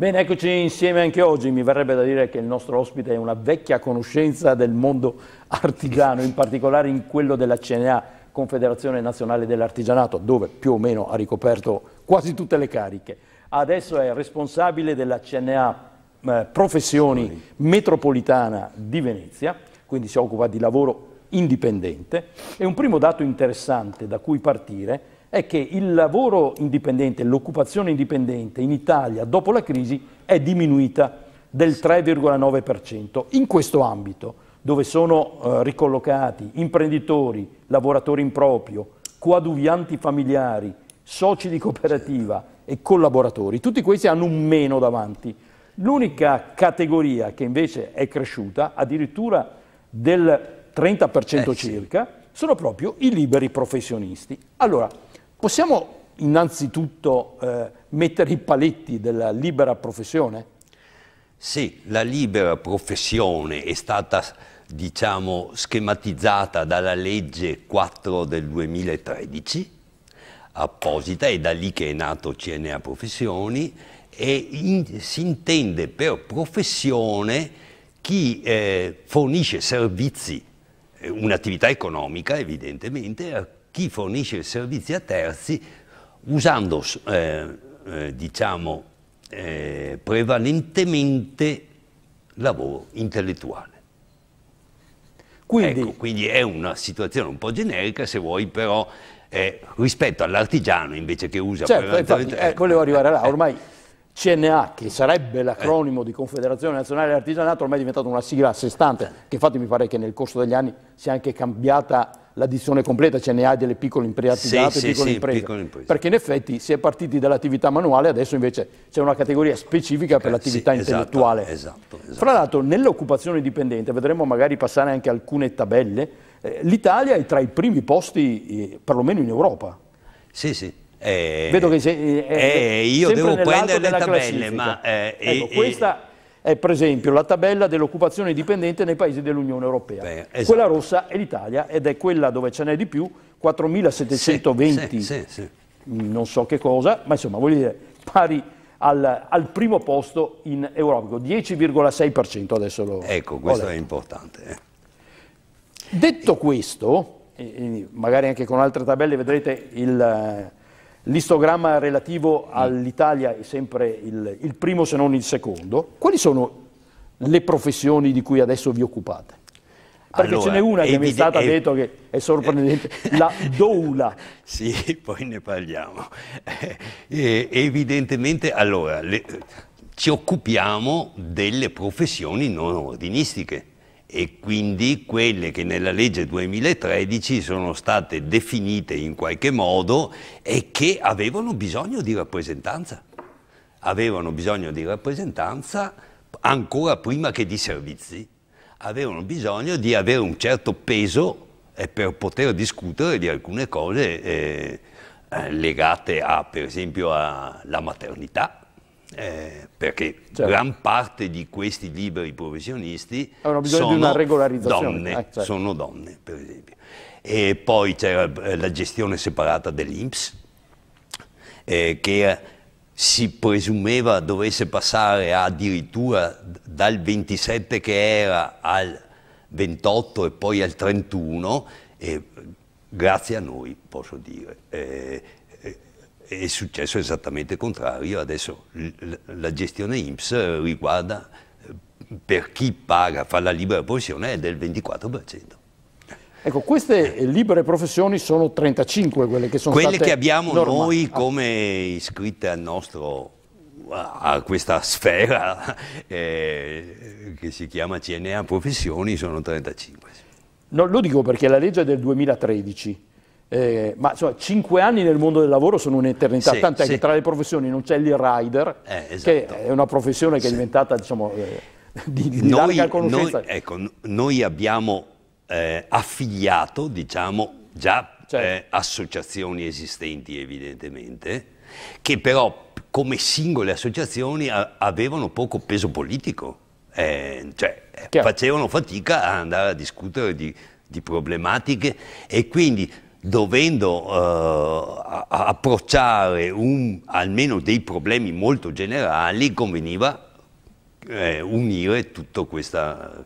Bene, eccoci insieme anche oggi. Mi verrebbe da dire che il nostro ospite è una vecchia conoscenza del mondo artigiano, in particolare in quello della CNA, Confederazione Nazionale dell'Artigianato, dove più o meno ha ricoperto quasi tutte le cariche. Adesso è responsabile della CNA eh, Professioni Metropolitana di Venezia, quindi si occupa di lavoro indipendente. E un primo dato interessante da cui partire è che il lavoro indipendente, l'occupazione indipendente in Italia dopo la crisi è diminuita del 3,9%. In questo ambito, dove sono eh, ricollocati imprenditori, lavoratori in proprio, coadiuvianti familiari, soci di cooperativa e collaboratori, tutti questi hanno un meno davanti. L'unica categoria che invece è cresciuta, addirittura del 30% eh circa, sono proprio i liberi professionisti. Allora, Possiamo innanzitutto eh, mettere i paletti della libera professione? Sì, la libera professione è stata diciamo, schematizzata dalla legge 4 del 2013 apposita, è da lì che è nato CNA Professioni e in, si intende per professione chi eh, fornisce servizi, eh, un'attività economica evidentemente, chi fornisce servizi a terzi usando eh, eh, diciamo, eh, prevalentemente lavoro intellettuale. Quindi, ecco, quindi è una situazione un po' generica, se vuoi però eh, rispetto all'artigiano invece che usa certo, prevalentemente... Infatti, eh, ecco. volevo arrivare là, eh. ormai CNA, che sarebbe l'acronimo di Confederazione Nazionale Artigianato, ormai è diventata una sigla a sé stante, che infatti mi pare che nel corso degli anni sia anche cambiata l'addizione completa, ce ne hai delle piccole imprese, sì, sì, imprese. Sì, imprese, perché in effetti si è partiti dall'attività manuale, adesso invece c'è una categoria specifica per eh, l'attività esatto, intellettuale. Esatto, esatto, Fra l'altro nell'occupazione dipendente, vedremo magari passare anche alcune tabelle, eh, l'Italia è tra i primi posti, eh, perlomeno in Europa. Sì, sì. Eh, Vedo che se, eh, eh, io devo prendere le tabelle, ma... ecco, questa è per esempio la tabella dell'occupazione dipendente nei paesi dell'Unione Europea. Beh, esatto. Quella rossa è l'Italia ed è quella dove ce n'è di più, 4.720, sì, sì, sì, mm, non so che cosa, ma insomma vuol dire pari al, al primo posto in Europa, 10,6% ecco, adesso lo Ecco, questo è importante. Eh. Detto questo, magari anche con altre tabelle vedrete il L'istogramma relativo mm. all'Italia è sempre il, il, primo se non il secondo. Quali sono le professioni di cui adesso vi occupate? Perché allora, ce n'è una che mi è stata detto che è sorprendente, la doula. Sì, poi ne parliamo. Eh, evidentemente, allora, le, ci occupiamo delle professioni non ordinistiche e quindi quelle che nella legge 2013 sono state definite in qualche modo e che avevano bisogno di rappresentanza. Avevano bisogno di rappresentanza ancora prima che di servizi. Avevano bisogno di avere un certo peso eh, per poter discutere di alcune cose eh, eh legate a, per esempio alla maternità, eh, perché certo. gran parte di questi liberi professionisti sono donne, eh, certo. sono donne, per esempio. E poi c'era eh, la gestione separata dell'Inps, eh, che si presumeva dovesse passare addirittura dal 27 che era al 28 e poi al 31, e grazie a noi, posso dire eh, è successo esattamente il contrario, adesso la gestione IMSS riguarda eh, per chi paga, fa la libera professione è del 24%. Ecco, queste libere professioni sono 35 quelle che sono quelle state Quelle che abbiamo normali. noi come iscritte al nostro a questa sfera eh, che si chiama CNA professioni sono 35. No, lo dico perché la legge del 2013 eh, ma insomma, cinque anni nel mondo del lavoro sono un'eternità, sì, tant'è sì. che tra le professioni non c'è il rider, eh, esatto. che è una professione che sì. è diventata diciamo, eh, di, di noi, larga conoscenza. Noi, ecco, noi abbiamo eh, affiliato diciamo, già certo. Eh, associazioni esistenti evidentemente, che però come singole associazioni a, avevano poco peso politico, eh, cioè facevano fatica a andare a discutere di, di problematiche e quindi dovendo eh, approcciare un, almeno dei problemi molto generali, conveniva eh, unire tutto questa,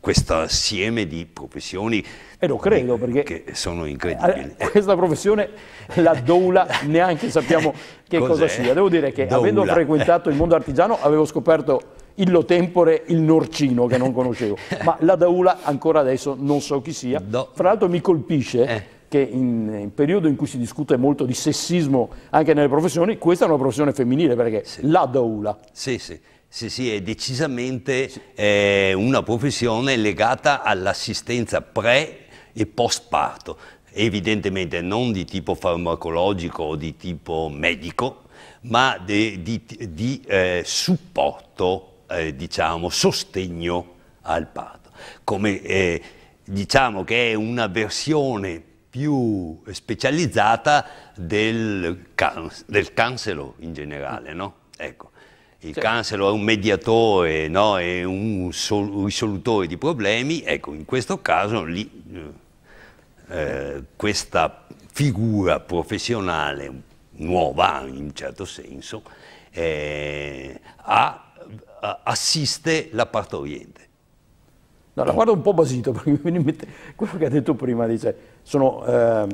questo assieme di professioni e lo credo perché che sono eh, incredibili. Eh, questa professione, la doula, neanche sappiamo che cosa sia. Devo dire che doula. avendo frequentato il mondo artigiano avevo scoperto illo tempore, il norcino che non conoscevo, ma la daula ancora adesso non so chi sia. Fra l'altro mi colpisce eh che in, in periodo in cui si discute molto di sessismo anche nelle professioni, questa è una professione femminile perché sì. la daula. Sì, sì. Sì, sì, è decisamente sì. Eh, una professione legata all'assistenza pre e post parto, evidentemente non di tipo farmacologico o di tipo medico, ma di, di, di eh, supporto, eh, diciamo, sostegno al parto. Come, eh, diciamo che è una versione più specializzata del, can del cancelo in generale, no? Ecco. Il cioè. cancelo è un mediatore, no? è un sol risolutore di problemi, ecco, in questo caso lì, eh, eh questa figura professionale nuova in un certo senso eh, a, assiste la partoriente. No, la guardo un po' basito perché mi viene in mente quello che ha detto prima, dice, sono eh,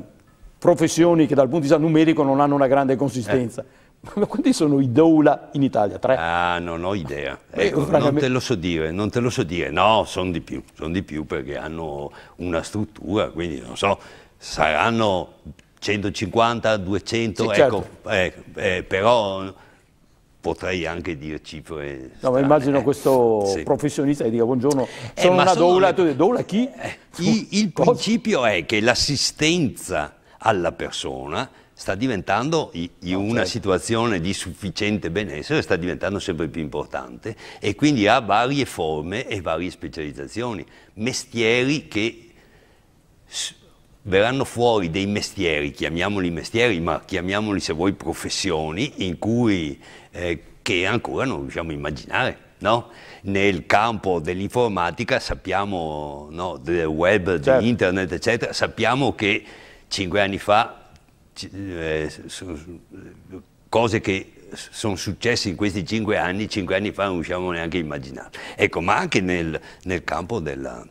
professioni che dal punto di vista numerico non hanno una grande consistenza. Eh. Ma quanti sono i doula in Italia? Tre? Ah, non ho idea. Eh, ecco, Beh, non te lo so dire, non te lo so dire. No, sono di più, sono di più perché hanno una struttura, quindi non so, saranno 150, 200, sì, ecco, certo. eh, eh, però potrei anche dirci cifre. No, ma immagino eh, questo sì. professionista che dica buongiorno, eh, sono eh, una sono doula, le... doula chi? il, il principio è che l'assistenza alla persona sta diventando in ah, una certo. situazione di sufficiente benessere, sta diventando sempre più importante e quindi ha varie forme e varie specializzazioni, mestieri che verranno fuori dei mestieri, chiamiamoli mestieri, ma chiamiamoli se vuoi professioni, in cui, eh, che ancora non riusciamo a immaginare. No? Nel campo dell'informatica sappiamo, no, del web, certo. di internet, eccetera, sappiamo che cinque anni fa eh, cose che sono successe in questi cinque anni, cinque anni fa non riusciamo neanche a immaginare. Ecco, ma anche nel, nel campo della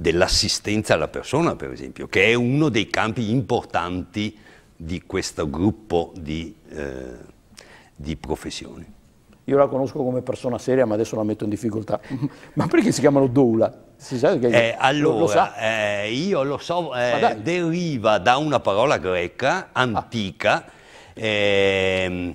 dell'assistenza alla persona, per esempio, che è uno dei campi importanti di questo gruppo di, eh, di professioni. Io la conosco come persona seria, ma adesso la metto in difficoltà. ma perché si chiamano doula? Si sa che eh, allora, lo sa? Eh, io lo so, eh, deriva da una parola greca ah. antica. Ah. Ehm,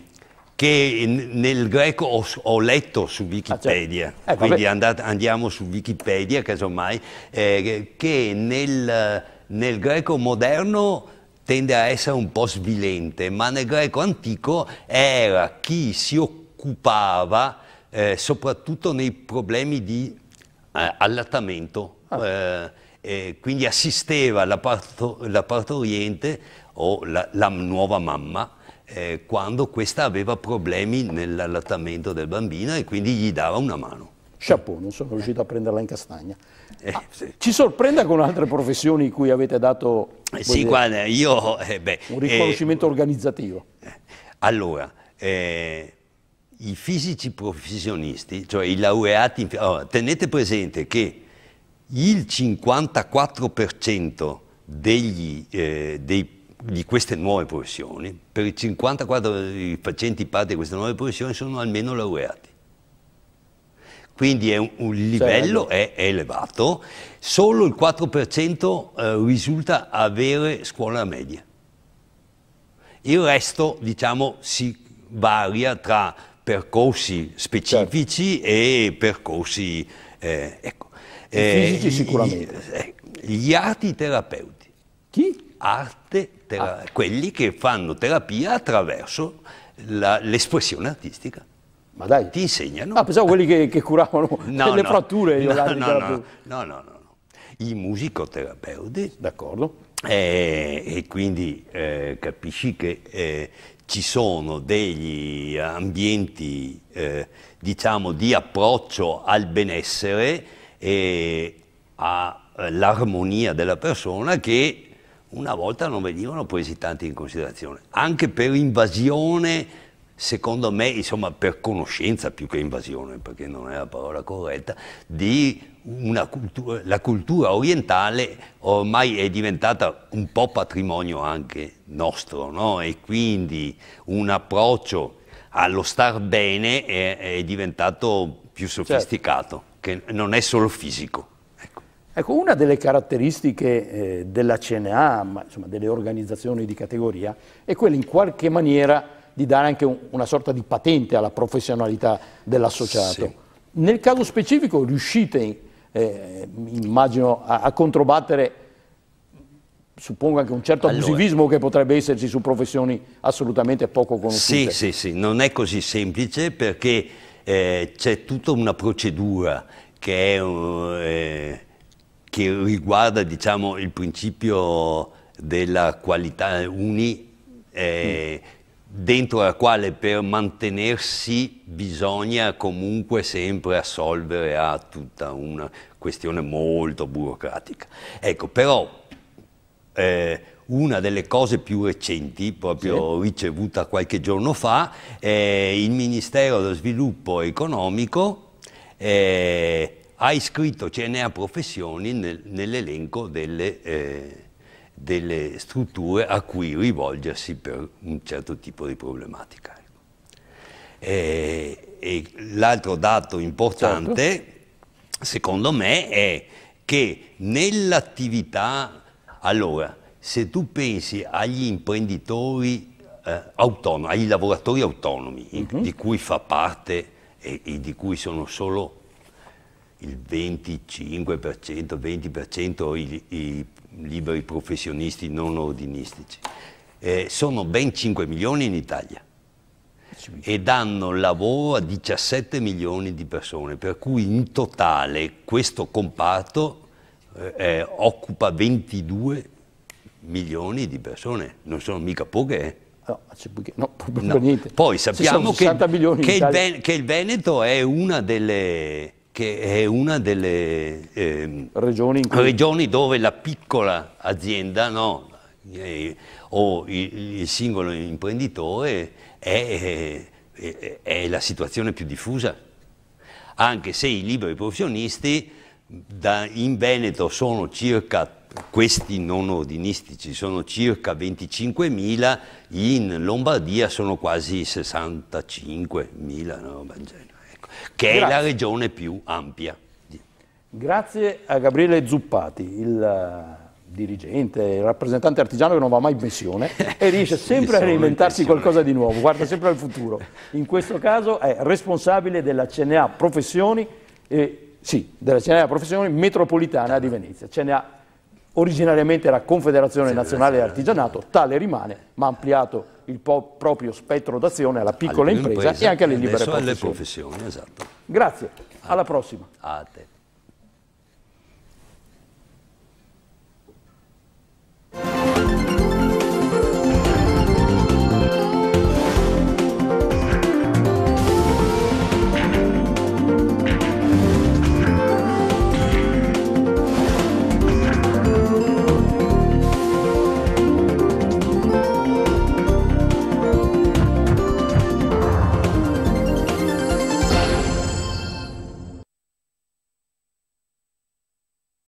che nel greco ho, ho letto su Wikipedia, ah, cioè, eh, quindi andate, andiamo su Wikipedia casomai, eh, che nel, nel greco moderno tende a essere un po' svilente, ma nel greco antico era chi si occupava eh, soprattutto nei problemi di eh, allattamento, ah. eh, quindi assisteva la, parto, la partoriente o la, la nuova mamma eh, quando questa aveva problemi nell'allattamento del bambino e quindi gli dava una mano. Chapeau, non sono riuscito a prenderla in castagna. Eh, ah, sì. Ci sorprenda con altre professioni cui avete dato eh, sì, guarda, io, eh, beh, un riconoscimento eh, organizzativo. Eh, allora, i fisici professionisti, cioè i laureati, allora, tenete presente che il 54% degli, dei di queste nuove professioni, per il 54% facenti parte di queste nuove professioni sono almeno laureati. Quindi è un, un cioè, livello è elevato, solo il 4% eh, risulta avere scuola media. Il resto, diciamo, si varia tra percorsi specifici certo. e percorsi... Eh, ecco. Eh, fisici sicuramente. Gli, eh, gli arti terapeuti chi? Arte, ah. quelli che fanno terapia attraverso l'espressione artistica. Ma dai. Ti insegnano. Ah, pensavo quelli che, che curavano no, le no. fratture. No, no, no, no, no, no, I musicoterapeuti. D'accordo. Eh, e quindi eh, capisci che eh, ci sono degli ambienti, eh, diciamo, di approccio al benessere e all'armonia eh, della persona che una volta non venivano presi tanti in considerazione, anche per invasione, secondo me, insomma per conoscenza più che invasione, perché non è la parola corretta, cultura, la cultura orientale ormai è diventata un po' patrimonio anche nostro, no? e quindi un approccio allo star bene è, è diventato più sofisticato, certo. che non è solo fisico. Ecco, una delle caratteristiche eh, della CNA, ma, insomma, delle organizzazioni di categoria, è quella in qualche maniera di dare anche un, una sorta di patente alla professionalità dell'associato. Sì. Nel caso specifico riuscite, eh, immagino, a, a, controbattere, suppongo anche un certo allora, abusivismo che potrebbe esserci su professioni assolutamente poco conosciute. Sì, sì, sì, non è così semplice perché eh, c'è tutta una procedura che è... Eh, che riguarda diciamo, il principio della qualità uni, eh, mm. dentro la quale per mantenersi bisogna comunque sempre assolvere a tutta una questione molto burocratica. Ecco, però eh, una delle cose più recenti, proprio sì. ricevuta qualche giorno fa, è il Ministero dello Sviluppo Economico eh, ha iscritto CNA Professioni nel, nell'elenco delle, eh, delle, strutture a cui rivolgersi per un certo tipo di problematica. Ecco. E, e l'altro dato importante, certo. secondo me, è che nell'attività, allora, se tu pensi agli imprenditori eh, autonomi, agli lavoratori autonomi, uh mhm. -huh. di cui fa parte e, e di cui sono solo il 25%, 20% i, i liberi professionisti non ordinistici. Eh, sono ben 5 milioni in Italia e danno lavoro a 17 milioni di persone, per cui in totale questo comparto eh, eh occupa 22 milioni di persone, non sono mica poche. Eh. No, no, proprio no. niente. Poi sappiamo che, che, il che il Veneto è una delle che è una delle eh, regioni, cui... regioni, dove la piccola azienda no, eh, o il, il, singolo imprenditore è, eh, è, è, la situazione più diffusa, anche se i liberi professionisti da, in Veneto sono circa questi non ordinistici sono circa 25.000, in Lombardia sono quasi 65.000. No? che Grazie. è la regione più ampia. Grazie a Gabriele Zuppati, il eh, dirigente, il rappresentante artigiano che non va mai in pensione e riesce sempre a reinventarsi qualcosa di nuovo, guarda sempre al futuro. In questo caso è responsabile della CNA Professioni, eh, sì, della CNA Professioni metropolitana di Venezia. CNA originariamente era Confederazione Nazionale Artigianato, tale rimane, ma ha ampliato il proprio spettro d'azione alla piccola impresa, impresa, e anche alle libere professioni. Alle professioni esatto. Grazie, alla ah. prossima.